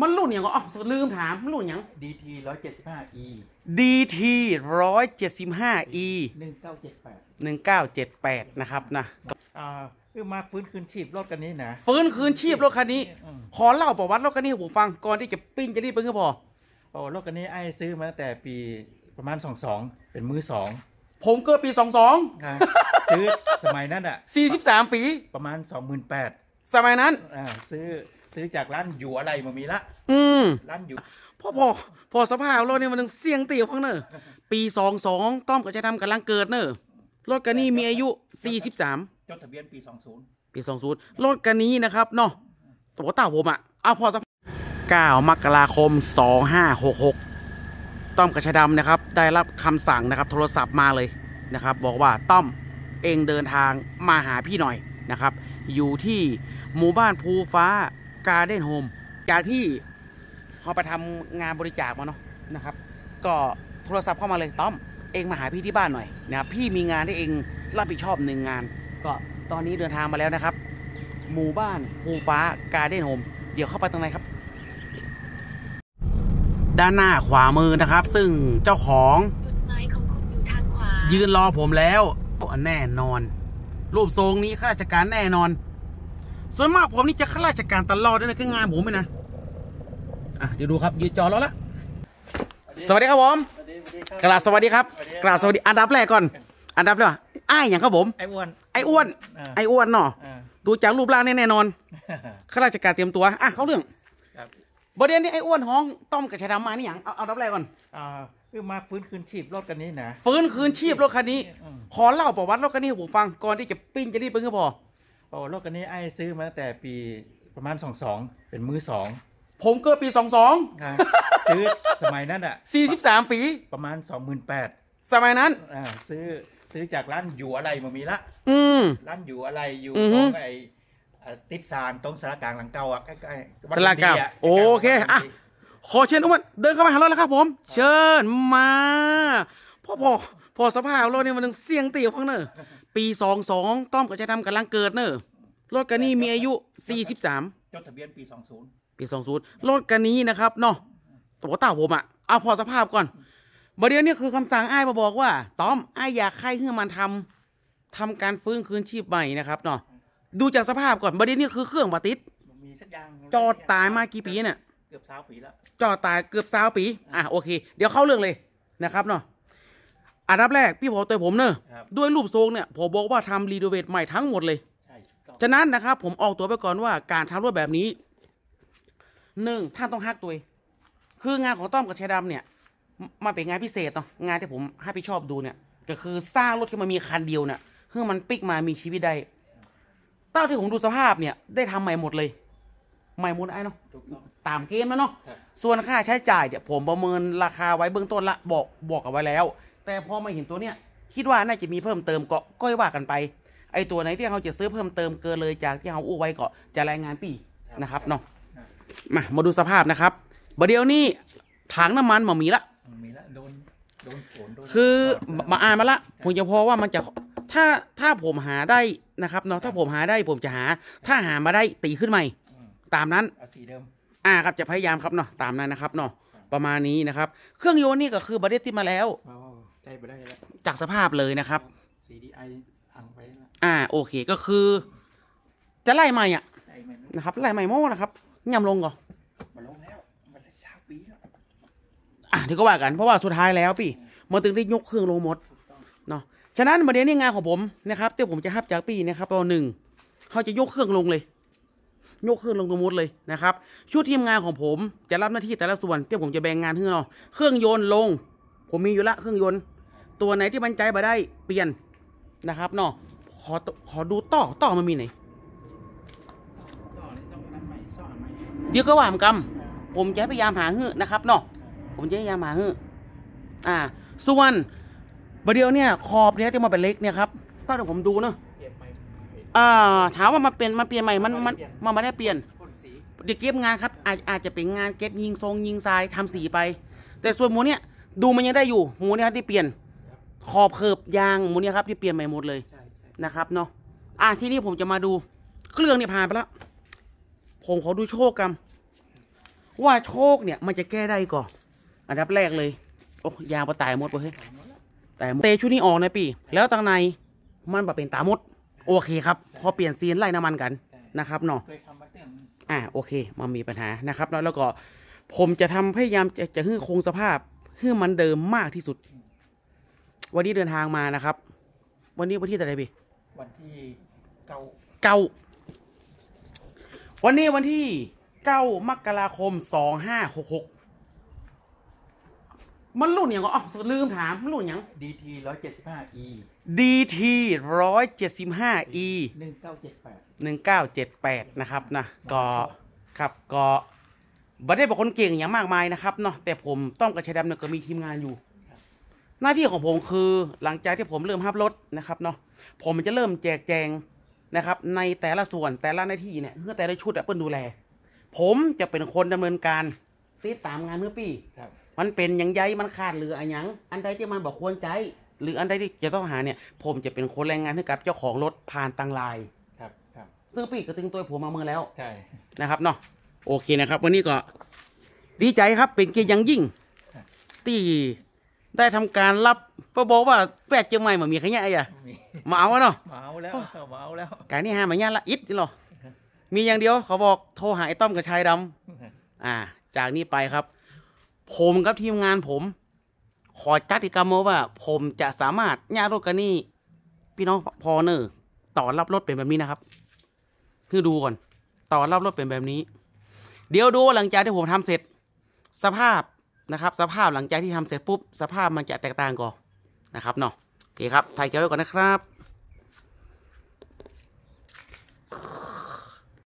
มันรุ่นอย่างก็อ๋อลืมถามัรุ่นอย่าง DT 175 E DT 175 E 1978 1978 นะครับนะเออมาฟื้นคืนชีพรถคันนี้นะฟื้นคืนชีพรถคันนี้ ขอเล่าประวัติรถคันนี้ให้ผมฟัง ก่อนที่จะปิ้งจะรีบไปก็พอโอ้รถคันนี้ไอ้ซื้อมาตั้งแต่ปีประมาณสองสองเป็นมือสองผมเกิดปีสองสองซื้อสมัยนั้นอ่ะสี่สิบสามปีประมาณสองหมื่นแปดสมัยนั้นอ่าซื้อซื้อจากร้านอยู่อะไรมามีละอืมร้านอยู่พ่อพอพอสภาพรถเนี่ยมันถึงเสี่ยงตีพังเนอะปีสองสองต้อมกัจะทำกำลังเกิดเนอะรถกันนี้มีอายุสี่สิบสามจดทะเบียนปีสองศูนย์ปีสองศูนย์รถกันนี้นะครับเนาะตัวต่าผมอ่ะเอาพอสภาพเก้ามกราคมสองห้าหกหกต้อมกัะชยดำนะครับได้รับคำสั่งนะครับโทรศัพท์มาเลยนะครับบอกว่าต้อมเองเดินทางมาหาพี่หน่อยนะครับ อยู่ที่หมู่บ้านภูฟ้าการเดนโฮมกาที่พอไปทำงานบริจาคมาเนาะนะครับ ก็โทรศัพท์เข้ามาเลย ต้อมเองมาหาพี่ที่บ้านหน่อยนะพี่มีงานที่เองรับผิดชอบหนึ่งงาน ก็ตอนนี้เดินทางมาแล้วนะครับ หมู่บ้านภูฟ้าการเดนโฮมเดี๋ยวเข้าไปตรงไหนครับ ด้านหน้าขวามือนะครับ ซึ่งเจ้าของยืนรอผมแล้วแน่นอน รูปทรงนี้ข้าราชการแน่นอนส่วนมากผมนี่จะข้าราชการตลอดด้วยนะคืองานผมไลยนะอ่ะเดี๋ยวดูครับยืนจอรวละ สวัสดีครับผมกราบสวัสดีครับกราบสวัสดี อันดับแรกก่อน อันดับแรกอ้ายอย่างครับผม ไอ้อ้วน ไอ้อ้วน ไอ้อ้วนเนาะดูจากรูปร่างแน่นอน ข้าราชการเตรียมตัวอ่ะเขาเรื่องประเด็นนี้ไอ้อ้วนห้องต้มกับชายดำมานี่อย่างเอาเอาดับแรกก่อน อ่าพือมาฟื้นคืนชีพรถคันนี้นะ ฟื้นคืนชีพรถคันนี้ ขอเล่าประวัติรถคันนี้ให้ผมฟังก่อนที่จะปิ้งจะรีบไปก็พอโอ้รถคันนี้ไอ้ซื้อมาตั้งแต่ปีประมาณสองสองเป็นมือสองผมเกิดปีสองสองซื้อสมัยนั้นอ่ะสี่สิบสามปีประมาณสองหมื่นแปดสมัยนั้นอ่าซื้อซื้อจากร้านอยู่อะไรมามีละ อืมร้านอยู่อะไรอยู่ตรงไอ้ติดสารตรงสารกลางหลังเก่าอ่ะใกล้ๆสารกลางโอเคอ่ะขอเชิญทุกคนเดินเข้ามาหารถแล้วครับ ผมเชิญมาพ่อพ่อพอสภาพรถนี่มันเสียงตีพังเนอะปีสองสองต้อมก็ จะทำกำลังเกิดเนอะรถกันนี้มีอายุสี่สิบสามจดทะเบียนปีสองศูนย์ปีสองศูนย์รถกันนี้นะครับเนาะตัวต้าผมอะเอาพอสภาพก่อนบเดียวนี่คือคำสั่งไอ้มาบอกว่า ต้อม ไอ้อยากให้เพื่อมันทำ ทำ การ ฟื้นคืนชีพใหม่ นะครับเนาะ ดูจากสภาพก่อนบเดียวนี่คือเครื่องบิติดจอดตายมากี่ปีเนี่ย เกือบสาวปีแล้ว จอดตายเกือบสาวปี อ่ะ โอเค เดี๋ยวเข้าเรื่องเลยนะครับเนาะอันดับแรกพี่พอตตวผมเนอะด้วยรูปทรงเนี่ยผมบอกว่าทำรีโนเวทใหม่ทั้งหมดเลยฉะนั้นนะครับ ผมออกตัวไปก่อนว่าการทำรถแบบนี้หนึ่งท่านต้องฮักตัว คืองานของต้อมกับชายดำเนี่ย มาเป็นงานพิเศษเนาะงานที่ผมให้ไปชอบดูเนี่ย ก็คือสร้างรถที่มันมีคันเดียวเนี่ยเพื่อมันปิกมามีชีวิตได้เต้าที่ผมดูสภาพเนี่ย ได้ทำใหม่หมดเลยใหม่หมดไอ้เนาะตามเกมแล้วเนาะส่วนค่าใช้จ่ายเนี่ย ผมประเมินราคาไว้เบื้องต้นละ บอกบอกกันไว้แล้วแต่พอมาเห็นตัวเนี้ย คิดว่าน่าจะมีเพิ่มเติมก็ก็ว่ากันไปไอตัวไหนที่เขาจะซื้อเพิ่มเติมเกินเลยจากที่เขาอู้ไว้ก็จะรายงานปีนะครับเนาะมามาดูสภาพนะครับบัดเดี๋ยวนี้ ถังน้ำมันมามีละมีละโดนโดนฝนโดนคือมาอ่านมาละ ผมจะพอว่ามันจะถ้าถ้าผมหาได้นะครับเนาะถ้าผมหาได้ผมจะหา ถ้าหามาได้ตีขึ้นใหม่ ตามนั้นสีเดิม อ่าครับจะพยายามครับเนาะตามนั้นนะครับเนาะประมาณนี้นะครับเครื่องยนต์นี่ก็คือบริเดตที่มาแล้วได้ไปได้แล้วจากสภาพเลยนะครับ CDI หังไปแล้วอ่า โอเค ก็คือ จะไล่ใหม่อ่ะนะครับ ไล่ใหม่โม่นะครับยำลงก่อนมันลงแล้ว มันได้าปีแล้ว อ่ะที่ก็ว่ากัน เพราะว่าสุดท้ายแล้วพี่มันถึงได้ยกเครื่องลงหมด เนาะ ฉะนั้นประเด็นี้งานของผมนะครับเที่ผมจะฮับจากปีนะครับตัวหนึ่งเขาจะยกเครื่องลงเลย ยกเครื่องลงตัวมดเลยนะครับ ชุดทีมงานของผมจะรับหน้าที่แต่ละส่วนเที่ผมจะแบ่งงานให้เนาะ เครื่องยนต์ลง ผมมีอยู่ละเครื่องยนต์ตัวไหนที่มันใจบาได้เปลี่ยนนะครับเนาะขอ ขอดูต่อ ต่อมันมีไหน เดี๋ยวก็ว่ามกรรมผมจะพยายามหาหื้อนะครับเนาะผมจะพยายามหาหื้ออ่า ส่วนบเดียวเนี่ยขอบเนี้ยจะมาเป็นเล็กเนี่ยครับถ้าเดี๋ยวผมดูเนาะอ่า ถามว่ามาเปลี่ยนมาเปลี่ยนใหม่ มัน มันมันไม่ได้เปลี่ยนเดี๋ยวเก็บงานครับ อาจอาจจะเป็นงานเก็บยิงทรงยิงทรายทำสีไป แต่ส่วนหมูเนี่ย ดูมันยังได้อยู่หมูเนี่ยที่เปลี่ยนขอบเขิบยางมดนี่ครับ ที่เปลี่ยนใหม่หมดเลยนะครับเนาะอ่ะที่นี่ผมจะมาดูเครื่องเนี่ยผ่านไปแล้วผมขอดูโชคกัน ว่าโชคเนี่ย มันจะแก้ได้ก่อนอันดับแรกเลยโอ้ยางปะตายหมดไปเฮ้ยแต่เตชุดนี้ออกนะปีแล้วตังในมันแบบเป็นตามด โอเคครับพอเปลี่ยนซีนไล่น้ำมันกันนะครับเนาะอ่าโอเคมันมีปัญหานะครับแล้วก็ ผมจะทำพยายามจะจะให้คงสภาพให้มันเดิมมากที่สุดวันนี้เดินทางมานะครับ วันนี้วันที่อะไรพี่วันที่เก้าเก้า วันนี้วันที่เก้ามกราคมสองห้าหกหก มันรุ่นอย่างก็อ๋อลืมถามนรุ่นอย่าง DT ร้อยเจ็ดสิบห้า E DT ห้า E เจ็ดแปดหนึ่งเเก้าจ็ดดแปนะครับนะก็ครับก็บัตรได้บอกคนเก่งอย่างมากมายนะครับเนาะแต่ผมต้องกระชัยดำเนี่ยก็มีทีมงานอยู่หน้าที่ของผมคือหลังจากที่ผมเริ่มฮับรถนะครับเนาะผมจะเริ่มแจกแจงนะครับ ในแต่ละส่วนแต่ละหน้าที่เนี่ยเพื่อแต่ละชุดเอืเปดูแล ผมจะเป็นคนดำเนินการติดตามงานเมื่อปีมันเป็นยังไงมันขาดหรืออะไรยัง อันใดที่มันบอกควรใจหรืออันใดที่จะต้องหาเนี่ย ผมจะเป็นคนแรงงานให้กับ เจ้าของรถผ่านตังไลน์ครับ ครับซึ่งปีก็ถตึงตัวผมมาเมื่อแล้วใช่นะครับเนาะโอเคนะครับ วันนี้ก็ดีใจครับ เป็นเกียรติยังยิ่งที่ได้ทำการรับะบอกว่าแปดเจียงใหม่มามีขยะอย่ามาเอาเนาะมาเอาแล้วมาเอาแล้วกานี่หามา่ยละอิดนี่หรอมีอย่างเดียวเขาบอกโทรหาไอ้ต้อมกับชายดำอ่าจากนี้ไปครับ ผมกับทีมงานผม ขอจัดกิจกรรมว่าผมจะสามารถญาติรถกันนี่ พี่น้องพอเนอร์ต่อรับรถเป็นแบบนี้นะครับ คือดูก่อนต่อรับรถเป็นแบบนี้ เดี๋ยวดูหลังจากที่ผมทำเสร็จ สภาพนะครับ สภาพหลังจากที่ทำเสร็จปุ๊บ สภาพมันจะแตกต่างก่อนนะครับเนาะโอเคครับ ถ่ายเก็บไว้ก่อนนะครับ